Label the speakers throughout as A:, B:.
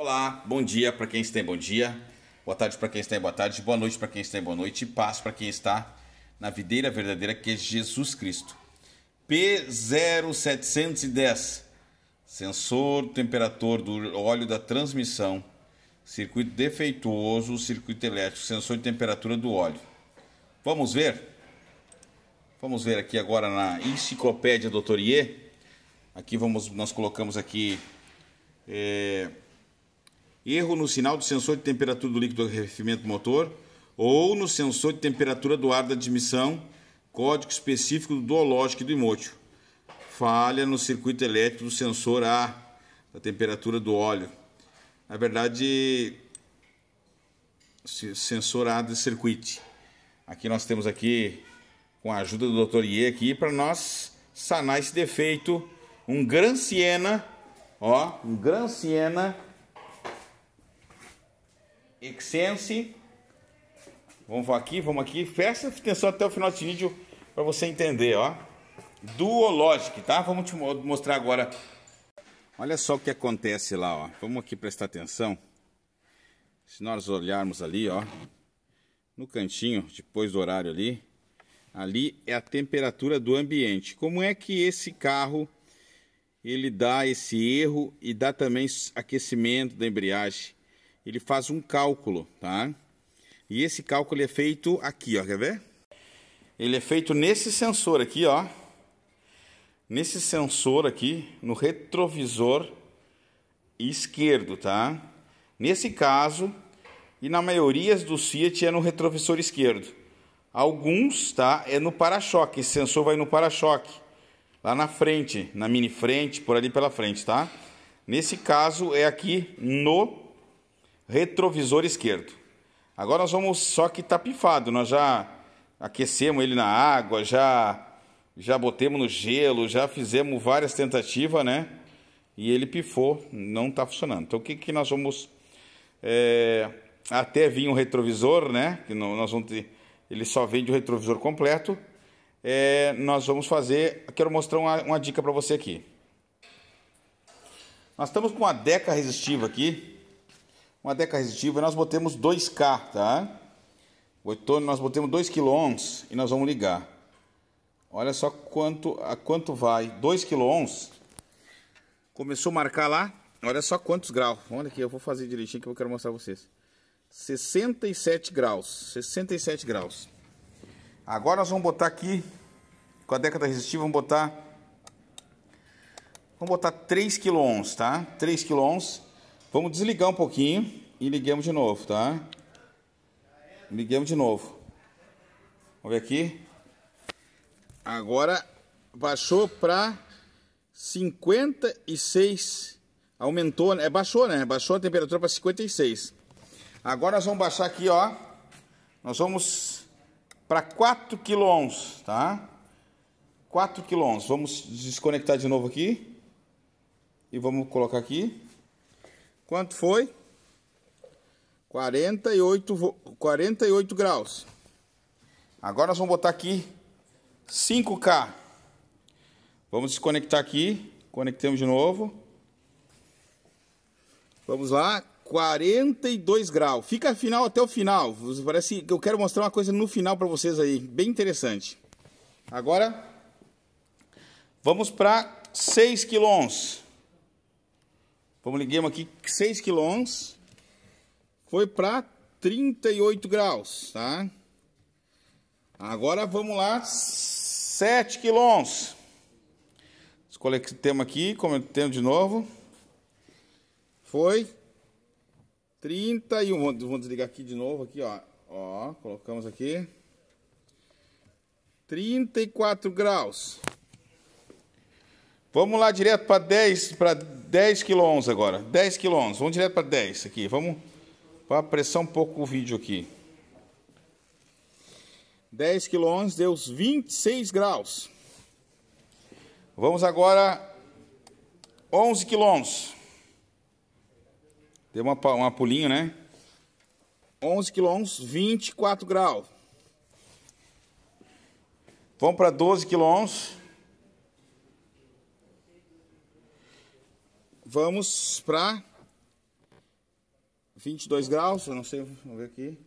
A: Olá, bom dia para quem está em bom dia, boa tarde para quem está em boa tarde, boa noite para quem está em boa noite e paz para quem está na videira verdadeira que é Jesus Cristo. P0710, sensor temperatura do óleo da transmissão, circuito defeituoso, circuito elétrico, sensor de temperatura do óleo. Vamos ver? Vamos ver aqui agora na enciclopédia Doutorier. Aqui vamos, nós colocamos aqui... É erro no sinal do sensor de temperatura do líquido de arrefecimento do motor ou no sensor de temperatura do ar da admissão, código específico do duológico e do imóvel. Falha no circuito elétrico do sensor A, da temperatura do óleo. Na verdade, sensor A de circuito. Aqui nós temos aqui, com a ajuda do Dr. Iê aqui, para nós sanar esse defeito, um Gran Siena, ó, um Gran Siena Exense. Vamos aqui, vamos aqui. Presta atenção até o final desse vídeo para você entender, ó. Duologic, tá? Vamos te mostrar agora. Olha só o que acontece lá, ó. Vamos aqui prestar atenção. Se nós olharmos ali, ó, no cantinho, depois do horário ali, ali é a temperatura do ambiente. Como é que esse carro ele dá esse erro e dá também aquecimento da embreagem? ele faz um cálculo, tá? E esse cálculo é feito aqui, ó, quer ver? Ele é feito nesse sensor aqui, ó. Nesse sensor aqui, no retrovisor esquerdo, tá? Nesse caso, e na maioria dos Fiat é no retrovisor esquerdo. Alguns, tá, é no para-choque, esse sensor vai no para-choque. Lá na frente, na mini frente, por ali pela frente, tá? Nesse caso é aqui no retrovisor esquerdo. Agora nós vamos só que tá pifado, nós já aquecemos ele na água, já já botemos no gelo, já fizemos várias tentativas, né? E ele pifou, não está funcionando. Então o que, que nós vamos é, até vir um retrovisor, né? Que nós vamos ter, ele só vende o retrovisor completo. É, nós vamos fazer. Quero mostrar uma, uma dica para você aqui. Nós estamos com uma deca resistiva aqui uma década resistiva, nós botemos 2K, tá? O nós botemos 2 kΩ e nós vamos ligar. Olha só quanto, a quanto vai. 2 kΩ. Começou a marcar lá. Olha só quantos graus. Olha aqui, eu vou fazer direitinho que eu quero mostrar pra vocês. 67 graus. 67 graus. Agora nós vamos botar aqui, com a década resistiva, vamos botar... Vamos botar 3 kΩ, tá? 3 kΩ. Vamos desligar um pouquinho e ligamos de novo, tá? Ligamos de novo. Vamos ver aqui. Agora baixou para 56. Aumentou, é, baixou, né? Baixou a temperatura para 56. Agora nós vamos baixar aqui, ó. Nós vamos para 4 kΩ, tá? 4 kΩ. Vamos desconectar de novo aqui. E vamos colocar aqui. Quanto foi? 48, 48 graus. Agora nós vamos botar aqui 5K. Vamos desconectar aqui. Conectamos de novo. Vamos lá. 42 graus. Fica final até o final. Parece que eu quero mostrar uma coisa no final para vocês aí. Bem interessante. Agora, vamos para 6 quilômetros. Vamos ligar aqui 6 quilons. Foi para 38 graus, tá? Agora vamos lá, 7 quilons. Desconectemos aqui, comentemos de novo. Foi 31. Vamos desligar aqui de novo, aqui, ó. Ó, colocamos aqui. 34 graus. Vamos lá direto para 10, para 10 kilo agora. 10 kilo Vamos direto para 10 aqui. Vamos para pressar um pouco o vídeo aqui. 10 kilo deu 26 graus. Vamos agora 11 kilo Deu uma, uma pulinho, né? 11 kilo 24 graus. Vamos para 12 kilo Vamos para 22 graus, eu não sei, vamos ver aqui.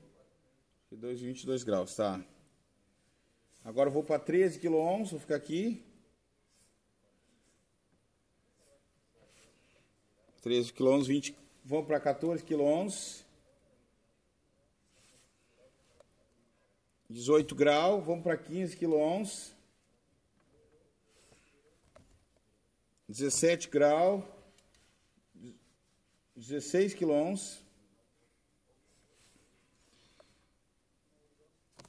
A: 22, graus, tá. Agora eu vou para 13 kilo vou ficar aqui. 13 kilo 20, vamos para 14 kilo 18 graus, vamos para 15 kilo 17 graus. 16 quilômetros.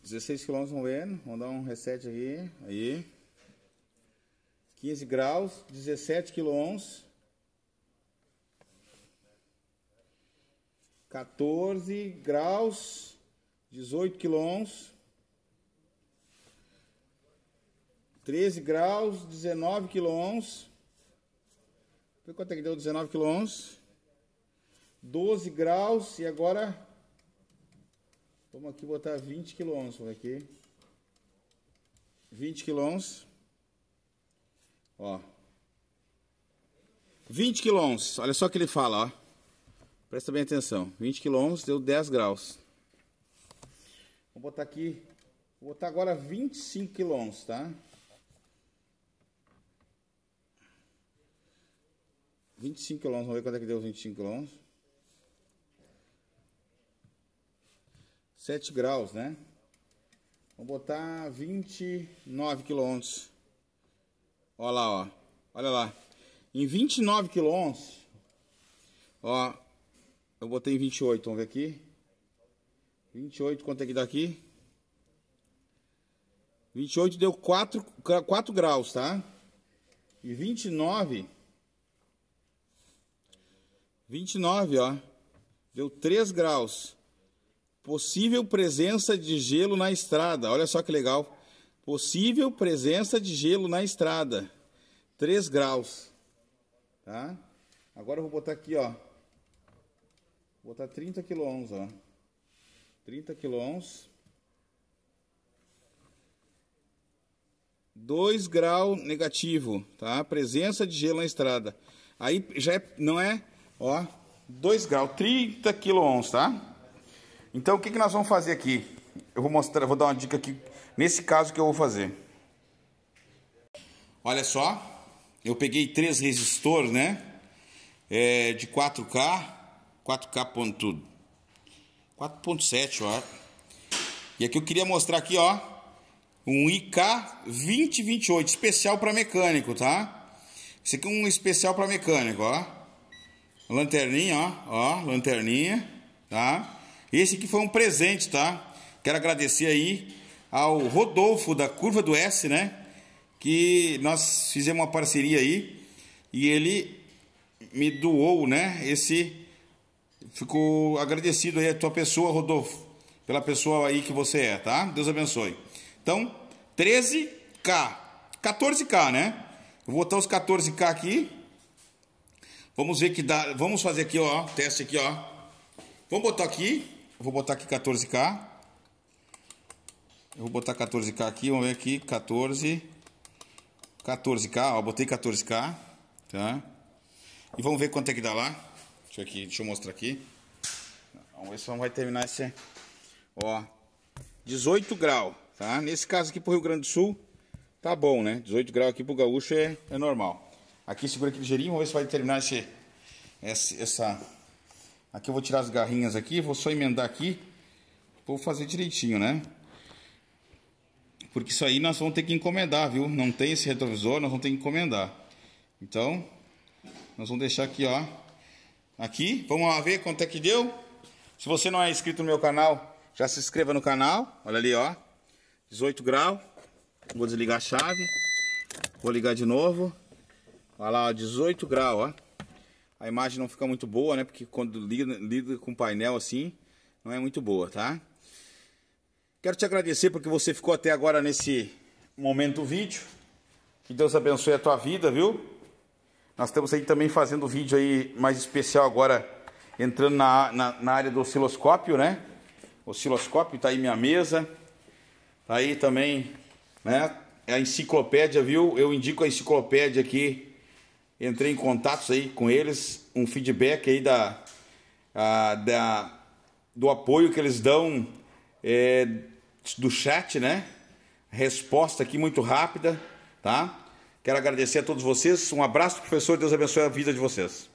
A: 16 quilômetros, vamos ver. Vamos dar um reset aqui. Aí. 15 graus, 17 quilômetros. 14 graus, 18 quilômetros. 13 graus, 19 quilômetros. Quanto é que deu 19 quilômetros? 12 graus e agora vamos aqui botar 20 quilômetros por aqui 20 quilômetros ó 20 quilômetros olha só o que ele fala ó presta bem atenção 20 quilômetros deu 10 graus vou botar aqui vou botar agora 25 quilômetros tá 25 quilômetros vamos ver quanto é que deu 25 quilômetros 7 graus, né? Vou botar 29 kΩ. Olha lá, ó. Olha lá. Em 29 quilômetros, ó, eu botei em 28, vamos ver aqui. 28, quanto é que dá aqui? 28 deu 4, 4 graus, tá? E 29... 29, ó. Deu 3 graus. Possível presença de gelo na estrada. Olha só que legal. Possível presença de gelo na estrada. 3 graus. Tá? Agora eu vou botar aqui, ó. Vou botar 30 quiloohms, ó. 30 quiloohms. 2 grau negativo, tá? Presença de gelo na estrada. Aí já é, não é, ó, 2 graus, 30 quiloohms, tá? Então, o que, que nós vamos fazer aqui? Eu vou mostrar, vou dar uma dica aqui nesse caso que eu vou fazer. Olha só, eu peguei três resistores, né? É, de 4K, 4K ponto 4.7, ó. E aqui eu queria mostrar aqui, ó, um IK 2028 especial para mecânico, tá? Esse aqui é um especial para mecânico, ó. Lanterninha, ó, ó, lanterninha, tá? Esse aqui foi um presente, tá? Quero agradecer aí ao Rodolfo da Curva do S, né? Que nós fizemos uma parceria aí e ele me doou, né? Esse ficou agradecido aí a tua pessoa, Rodolfo, pela pessoa aí que você é, tá? Deus abençoe. Então, 13k, 14k, né? vou botar os 14k aqui. Vamos ver que dá, vamos fazer aqui, ó, teste aqui, ó. Vamos botar aqui eu vou botar aqui 14K. Eu vou botar 14K aqui, vamos ver aqui, 14... 14K, ó, botei 14K, tá? E vamos ver quanto é que dá lá. Deixa eu, aqui, deixa eu mostrar aqui. Vamos ver se vai terminar esse... Ó, 18 graus, tá? Nesse caso aqui pro Rio Grande do Sul, tá bom, né? 18 graus aqui pro gaúcho é, é normal. Aqui segura aqui ligeirinho, vamos ver se vai terminar esse, esse, essa... Aqui eu vou tirar as garrinhas aqui, vou só emendar aqui. Vou fazer direitinho, né? Porque isso aí nós vamos ter que encomendar, viu? Não tem esse retrovisor, nós vamos ter que encomendar. Então, nós vamos deixar aqui, ó. Aqui, vamos lá ver quanto é que deu. Se você não é inscrito no meu canal, já se inscreva no canal. Olha ali, ó. 18 graus. Vou desligar a chave. Vou ligar de novo. Olha lá, ó, 18 graus, ó a imagem não fica muito boa, né? Porque quando lida, lida com painel assim, não é muito boa, tá? Quero te agradecer porque você ficou até agora nesse momento do vídeo. Que Deus abençoe a tua vida, viu? Nós estamos aí também fazendo vídeo aí mais especial agora, entrando na, na, na área do osciloscópio, né? Osciloscópio, tá aí minha mesa. Tá aí também, né? É a enciclopédia, viu? Eu indico a enciclopédia aqui entrei em contatos aí com eles, um feedback aí da, a, da do apoio que eles dão é, do chat, né? Resposta aqui muito rápida, tá? Quero agradecer a todos vocês. Um abraço, professor. Deus abençoe a vida de vocês.